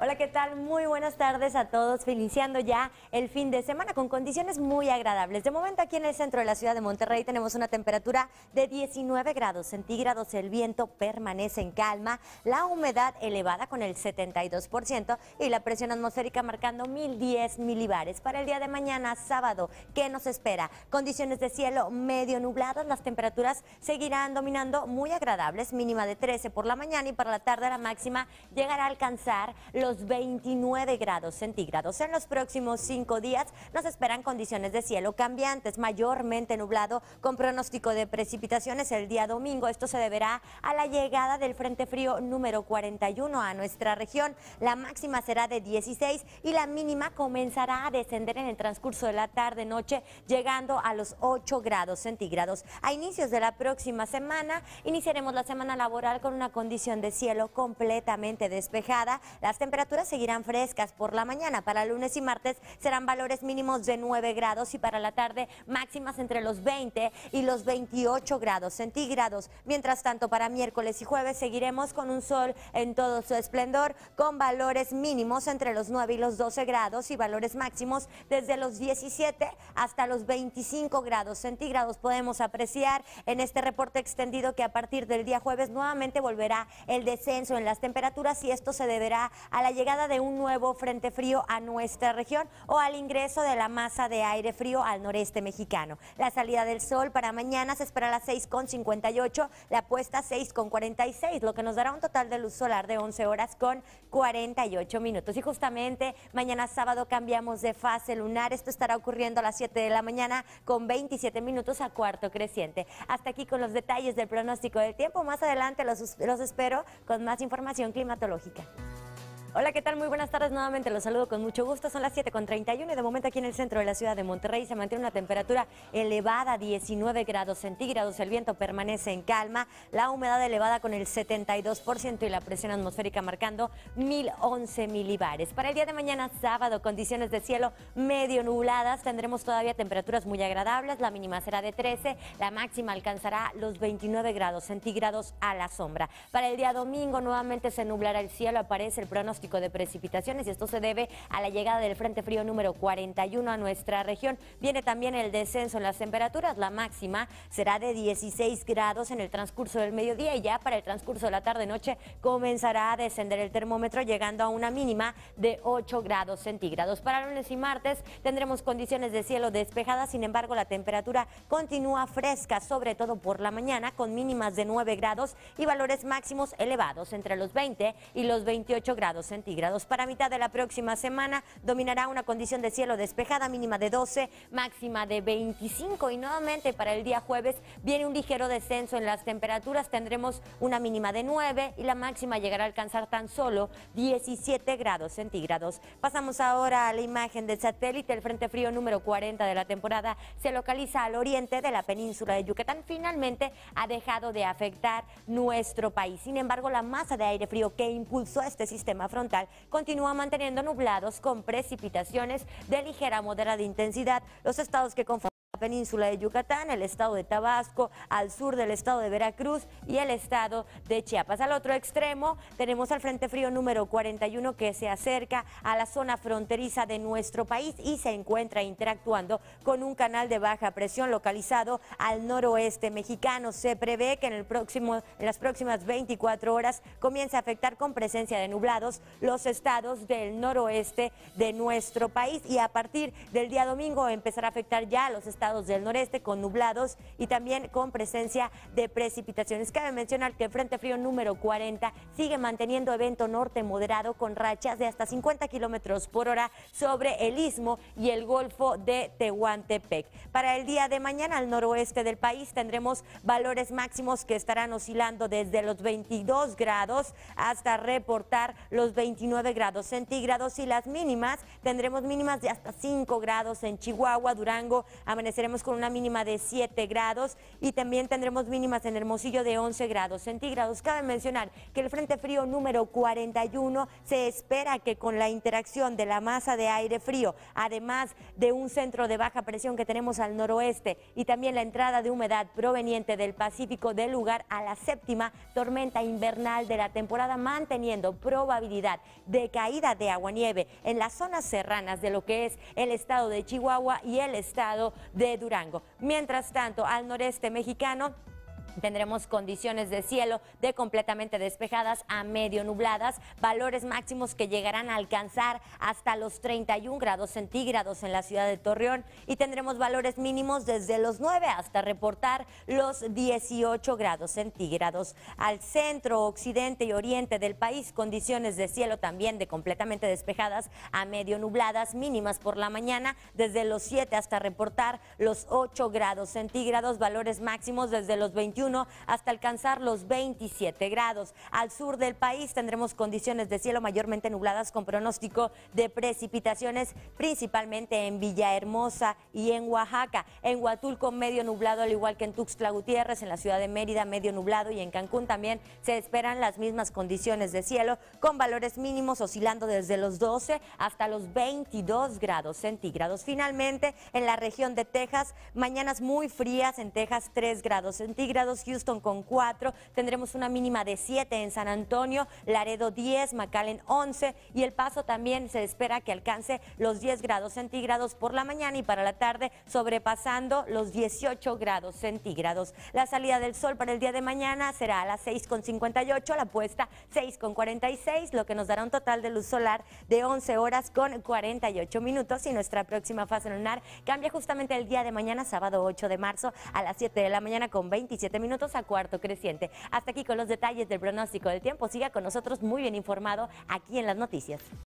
Hola, ¿qué tal? Muy buenas tardes a todos, iniciando ya el fin de semana con condiciones muy agradables. De momento aquí en el centro de la ciudad de Monterrey tenemos una temperatura de 19 grados centígrados, el viento permanece en calma, la humedad elevada con el 72% y la presión atmosférica marcando 1010 milibares. Para el día de mañana, sábado, ¿qué nos espera? Condiciones de cielo medio nubladas, las temperaturas seguirán dominando muy agradables, mínima de 13 por la mañana y para la tarde la máxima llegará a alcanzar los 29 grados centígrados. En los próximos cinco días nos esperan condiciones de cielo cambiantes, mayormente nublado, con pronóstico de precipitaciones el día domingo. Esto se deberá a la llegada del Frente Frío número 41 a nuestra región. La máxima será de 16 y la mínima comenzará a descender en el transcurso de la tarde-noche, llegando a los 8 grados centígrados. A inicios de la próxima semana iniciaremos la semana laboral con una condición de cielo completamente despejada. Las temperaturas temperaturas seguirán frescas por la mañana. Para lunes y martes serán valores mínimos de 9 grados y para la tarde máximas entre los 20 y los 28 grados centígrados. Mientras tanto, para miércoles y jueves seguiremos con un sol en todo su esplendor, con valores mínimos entre los 9 y los 12 grados y valores máximos desde los 17 hasta los 25 grados centígrados. Podemos apreciar en este reporte extendido que a partir del día jueves nuevamente volverá el descenso en las temperaturas y esto se deberá a la la llegada de un nuevo frente frío a nuestra región o al ingreso de la masa de aire frío al noreste mexicano. La salida del sol para mañana se espera a las 6.58, la puesta 6.46, lo que nos dará un total de luz solar de 11 horas con 48 minutos. Y justamente mañana sábado cambiamos de fase lunar. Esto estará ocurriendo a las 7 de la mañana con 27 minutos a cuarto creciente. Hasta aquí con los detalles del pronóstico del tiempo. Más adelante los, los espero con más información climatológica. Hola, ¿qué tal? Muy buenas tardes nuevamente. Los saludo con mucho gusto. Son las 7.31 y de momento aquí en el centro de la ciudad de Monterrey se mantiene una temperatura elevada, 19 grados centígrados. El viento permanece en calma, la humedad elevada con el 72% y la presión atmosférica marcando 1011 milibares. Para el día de mañana, sábado, condiciones de cielo medio nubladas. Tendremos todavía temperaturas muy agradables. La mínima será de 13, la máxima alcanzará los 29 grados centígrados a la sombra. Para el día domingo, nuevamente se nublará el cielo. Aparece el pronóstico de precipitaciones y esto se debe a la llegada del Frente Frío número 41 a nuestra región. Viene también el descenso en las temperaturas. La máxima será de 16 grados en el transcurso del mediodía y ya para el transcurso de la tarde-noche comenzará a descender el termómetro llegando a una mínima de 8 grados centígrados. Para lunes y martes tendremos condiciones de cielo despejadas, sin embargo la temperatura continúa fresca, sobre todo por la mañana, con mínimas de 9 grados y valores máximos elevados entre los 20 y los 28 grados centígrados. Para mitad de la próxima semana dominará una condición de cielo despejada, mínima de 12, máxima de 25 y nuevamente para el día jueves viene un ligero descenso en las temperaturas, tendremos una mínima de 9 y la máxima llegará a alcanzar tan solo 17 grados centígrados. Pasamos ahora a la imagen del satélite, el Frente Frío número 40 de la temporada se localiza al oriente de la península de Yucatán, finalmente ha dejado de afectar nuestro país. Sin embargo, la masa de aire frío que impulsó este sistema frontal continúa manteniendo nublados con precipitaciones de ligera a moderada intensidad. Los estados que conforman península de Yucatán, el estado de Tabasco, al sur del estado de Veracruz y el estado de Chiapas. Al otro extremo tenemos al Frente Frío número 41 que se acerca a la zona fronteriza de nuestro país y se encuentra interactuando con un canal de baja presión localizado al noroeste mexicano. Se prevé que en, el próximo, en las próximas 24 horas comience a afectar con presencia de nublados los estados del noroeste de nuestro país y a partir del día domingo empezará a afectar ya los estados del noreste con nublados y también con presencia de precipitaciones. Cabe mencionar que el Frente Frío número 40 sigue manteniendo evento norte moderado con rachas de hasta 50 kilómetros por hora sobre el istmo y el golfo de Tehuantepec. Para el día de mañana, al noroeste del país, tendremos valores máximos que estarán oscilando desde los 22 grados hasta reportar los 29 grados centígrados y las mínimas tendremos mínimas de hasta 5 grados en Chihuahua, Durango, Amanecer amaneceremos con una mínima de 7 grados y también tendremos mínimas en Hermosillo de 11 grados centígrados. Cabe mencionar que el Frente Frío número 41 se espera que con la interacción de la masa de aire frío, además de un centro de baja presión que tenemos al noroeste y también la entrada de humedad proveniente del Pacífico dé lugar a la séptima tormenta invernal de la temporada, manteniendo probabilidad de caída de agua-nieve en las zonas serranas de lo que es el estado de Chihuahua y el estado de Durango. Mientras tanto, al noreste mexicano, Tendremos condiciones de cielo de completamente despejadas a medio nubladas, valores máximos que llegarán a alcanzar hasta los 31 grados centígrados en la ciudad de Torreón y tendremos valores mínimos desde los 9 hasta reportar los 18 grados centígrados. Al centro, occidente y oriente del país, condiciones de cielo también de completamente despejadas a medio nubladas, mínimas por la mañana desde los 7 hasta reportar los 8 grados centígrados, valores máximos desde los 21 hasta alcanzar los 27 grados. Al sur del país tendremos condiciones de cielo mayormente nubladas con pronóstico de precipitaciones, principalmente en Villahermosa y en Oaxaca. En Huatulco, medio nublado, al igual que en Tuxtla Gutiérrez, en la ciudad de Mérida, medio nublado y en Cancún también se esperan las mismas condiciones de cielo con valores mínimos oscilando desde los 12 hasta los 22 grados centígrados. Finalmente, en la región de Texas, mañanas muy frías en Texas, 3 grados centígrados Houston con 4, tendremos una mínima de 7 en San Antonio, Laredo 10, McAllen 11 y El Paso también se espera que alcance los 10 grados centígrados por la mañana y para la tarde sobrepasando los 18 grados centígrados. La salida del sol para el día de mañana será a las 6.58, la puesta 6.46, lo que nos dará un total de luz solar de 11 horas con 48 minutos y nuestra próxima fase lunar cambia justamente el día de mañana, sábado 8 de marzo a las 7 de la mañana con 27 minutos minutos a cuarto creciente. Hasta aquí con los detalles del pronóstico del tiempo. Siga con nosotros muy bien informado aquí en las noticias.